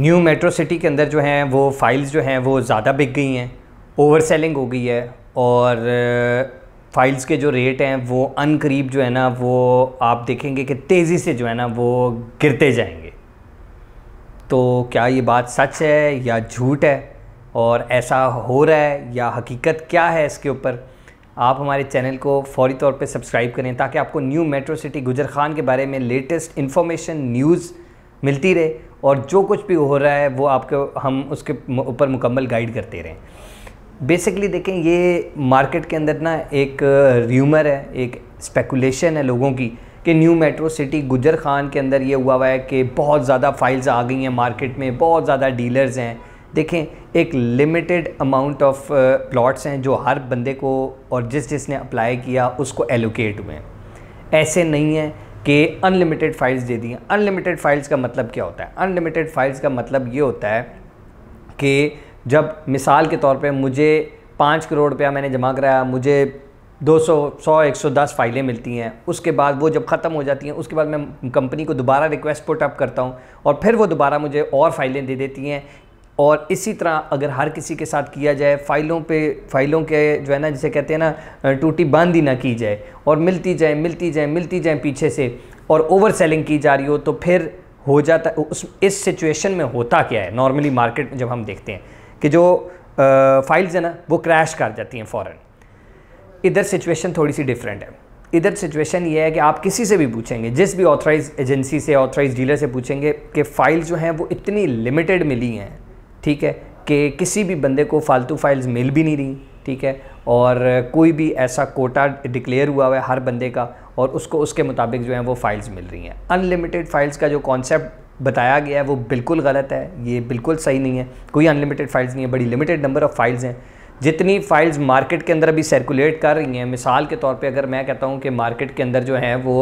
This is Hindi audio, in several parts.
न्यू मेट्रो सिटी के अंदर जो हैं वो फाइल्स जो हैं वो ज़्यादा बिक गई हैं ओवर सेलिंग हो गई है और फाइल्स uh, के जो रेट हैं वो करीब जो है ना वो आप देखेंगे कि तेज़ी से जो है ना वो गिरते जाएंगे तो क्या ये बात सच है या झूठ है और ऐसा हो रहा है या हकीकत क्या है इसके ऊपर आप हमारे चैनल को फौरी तौर पे सब्सक्राइब करें ताकि आपको न्यू मेट्रो सिटी गुजर खान के बारे में लेटेस्ट इन्फॉर्मेशन न्यूज़ मिलती रहे और जो कुछ भी हो रहा है वो आपके हम उसके ऊपर मुकम्मल गाइड करते रहें बेसिकली देखें ये मार्केट के अंदर ना एक र्यूमर है एक स्पेकुलेशन है लोगों की कि न्यू मेट्रो सिटी गुजर खान के अंदर ये हुआ हुआ है कि बहुत ज़्यादा फाइल्स आ गई हैं मार्केट में बहुत ज़्यादा डीलर्स हैं देखें एक लिमिटेड अमाउंट ऑफ प्लॉट्स हैं जो हर बंदे को और जिस जिसने अप्लाई किया उसको एलोकेट हुए हैं ऐसे नहीं हैं कि अनलिमिटेड फाइल्स दे दी हैं अनलिमिटेड फाइल्स का मतलब क्या होता है अनलिमिटेड फाइल्स का मतलब ये होता है कि जब मिसाल के तौर पे मुझे पाँच करोड़ रुपया मैंने जमा कराया मुझे 200 100 110 फाइलें मिलती हैं उसके बाद वो जब ख़त्म हो जाती हैं उसके बाद मैं कंपनी को दोबारा रिक्वेस्ट पुट अप करता हूँ और फिर वो दोबारा मुझे और फाइलें दे देती हैं और इसी तरह अगर हर किसी के साथ किया जाए फाइलों पे फाइलों के जो है ना जिसे कहते हैं ना टूटी ही ना की जाए और मिलती जाए मिलती जाए मिलती जाए पीछे से और ओवर सेलिंग की जा रही हो तो फिर हो जाता उस इस सिचुएशन में होता क्या है नॉर्मली मार्केट में जब हम देखते हैं कि जो आ, फाइल्स हैं ना वो क्रैश कर जाती हैं फ़ौर इधर सिचुएशन थोड़ी सी डिफरेंट है इधर सिचुएशन ये है कि आप किसी से भी पूछेंगे जिस भी ऑथराइज एजेंसी से ऑथराइज डीलर से पूछेंगे कि फ़ाइल जो हैं वो इतनी लिमिटेड मिली हैं ठीक है कि किसी भी बंदे को फालतू फाइल्स मिल भी नहीं रही ठीक है और कोई भी ऐसा कोटा डिक्लेयर हुआ हुआ है हर बंदे का और उसको उसके मुताबिक जो है वो फ़ाइल्स मिल रही हैं अनलिमिटेड फ़ाइल्स का जो कॉन्सेप्ट बताया गया है वो बिल्कुल गलत है ये बिल्कुल सही नहीं है कोई अनलिमिटेड फ़ाइल्स नहीं है बड़ी लिमिटेड नंबर ऑफ़ फ़ाइल्स हैं जितनी फ़ाइल्स मार्केट के अंदर अभी सर्कुलेट कर रही हैं मिसाल के तौर पे अगर मैं कहता हूँ कि मार्केट के अंदर जो हैं वो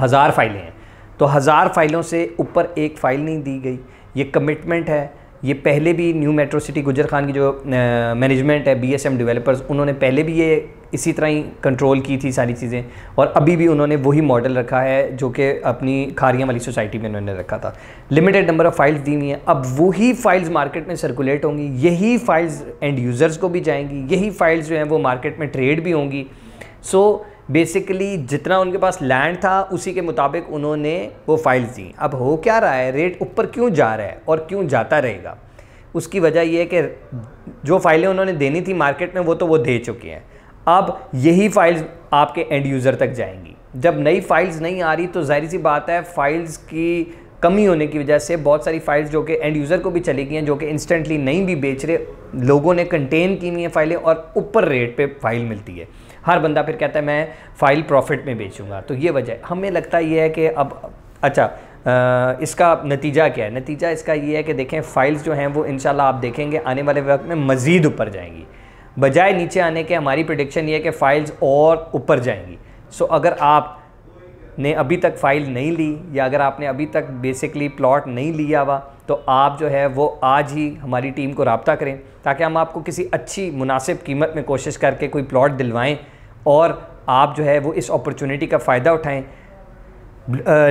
हज़ार फाइलें हैं तो हज़ार फाइलों से ऊपर एक फ़ाइल नहीं दी गई ये कमिटमेंट है ये पहले भी न्यू मेट्रो सिटी गुजर खान की जो मैनेजमेंट है बीएसएम डेवलपर्स उन्होंने पहले भी ये इसी तरह ही कंट्रोल की थी सारी चीज़ें और अभी भी उन्होंने वही मॉडल रखा है जो कि अपनी खारियाँ वाली सोसाइटी में उन्होंने रखा था लिमिटेड नंबर ऑफ़ फाइल्स दी हुई हैं अब वही फाइल्स मार्केट में सर्कुलेट होंगी यही फाइल्स एंड यूज़र्स को भी जाएंगी यही फाइल्स जो हैं वो मार्केट में ट्रेड भी होंगी सो so, बेसिकली जितना उनके पास लैंड था उसी के मुताबिक उन्होंने वो फाइल्स दी अब हो क्या रहा है रेट ऊपर क्यों जा रहा है और क्यों जाता रहेगा उसकी वजह यह है कि जो फाइलें उन्होंने देनी थी मार्केट में वो तो वो दे चुके हैं अब यही फाइल्स आपके एंड यूज़र तक जाएंगी जब नई फाइल्स नहीं आ रही तो जाहिर सी बात है फाइल्स की कमी होने की वजह से बहुत सारी फाइल्स जो कि एंड यूज़र को भी चली गई हैं जो कि इंस्टेंटली नहीं भी बेच रहे लोगों ने कंटेन की हुई है फाइलें और ऊपर रेट पे फाइल मिलती है हर बंदा फिर कहता है मैं फ़ाइल प्रॉफिट में बेचूंगा तो ये वजह हमें लगता ये है कि अब अच्छा आ, इसका नतीजा क्या है नतीजा इसका ये है कि देखें फ़ाइल्स जो हैं वो इन आप देखेंगे आने वाले वक्त में मज़ीद ऊपर जाएंगी बजाय नीचे आने के हमारी प्रडिक्शन ये है कि फ़ाइल्स और ऊपर जाएंगी सो अगर आप ने अभी तक फाइल नहीं ली या अगर आपने अभी तक बेसिकली प्लॉट नहीं लिया हुआ तो आप जो है वो आज ही हमारी टीम को रबता करें ताकि हम आपको किसी अच्छी मुनासिब कीमत में कोशिश करके कोई प्लॉट दिलवाएँ और आप जो है वो इस अपॉर्चुनिटी का फ़ायदा उठाएँ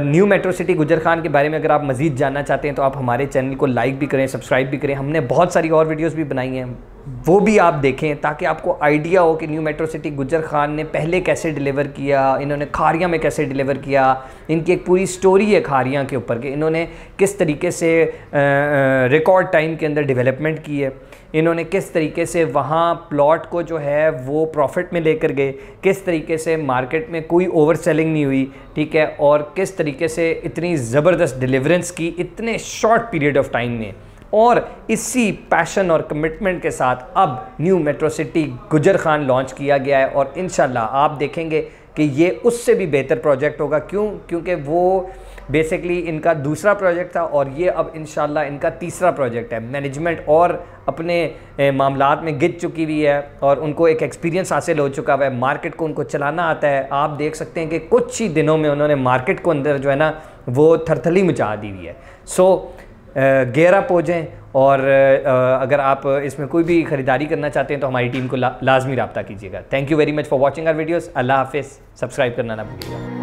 न्यू मेट्रो सिटी गुजर खान के बारे में अगर आप मज़ीद जानना चाहते हैं तो आप हमारे चैनल को लाइक भी करें सब्सक्राइब भी करें हमने बहुत सारी और वीडियोज़ भी बनाई हैं वो भी आप देखें ताकि आपको आइडिया हो कि न्यू मेट्रो सिटी गुजर खान ने पहले कैसे डिलीवर किया इन्होंने खारियाँ में कैसे डिलीवर किया इनकी एक पूरी स्टोरी है खारियाँ के ऊपर कि इन्होंने किस तरीके से रिकॉर्ड टाइम के अंदर डेवलपमेंट की है इन्होंने किस तरीके से वहाँ प्लॉट को जो है वो प्रॉफिट में लेकर गए किस तरीके से मार्केट में कोई ओवर सेलिंग नहीं हुई ठीक है और किस तरीके से इतनी ज़बरदस्त डिलीवरेंस की इतने शॉर्ट पीरियड ऑफ टाइम में और इसी पैशन और कमिटमेंट के साथ अब न्यू मेट्रो सिटी गुजर खान लॉन्च किया गया है और इन आप देखेंगे कि ये उससे भी बेहतर प्रोजेक्ट होगा क्यों क्योंकि वो बेसिकली इनका दूसरा प्रोजेक्ट था और ये अब इन इनका तीसरा प्रोजेक्ट है मैनेजमेंट और अपने मामला में गिर चुकी हुई है और उनको एक एक्सपीरियंस हासिल हो चुका है मार्केट को उनको चलाना आता है आप देख सकते हैं कि कुछ ही दिनों में उन्होंने मार्केट को अंदर जो है ना वो थरथली मचा दी हुई है सो so, गेयरअप हो जाएँ और अगर आप इसमें कोई भी ख़रीदारी करना चाहते हैं तो हमारी टीम को ला, लाजमी रबता कीजिएगा thank you very much for watching our videos अल्लाह हाफ़ सब्सक्राइब करना ना भूलिएगा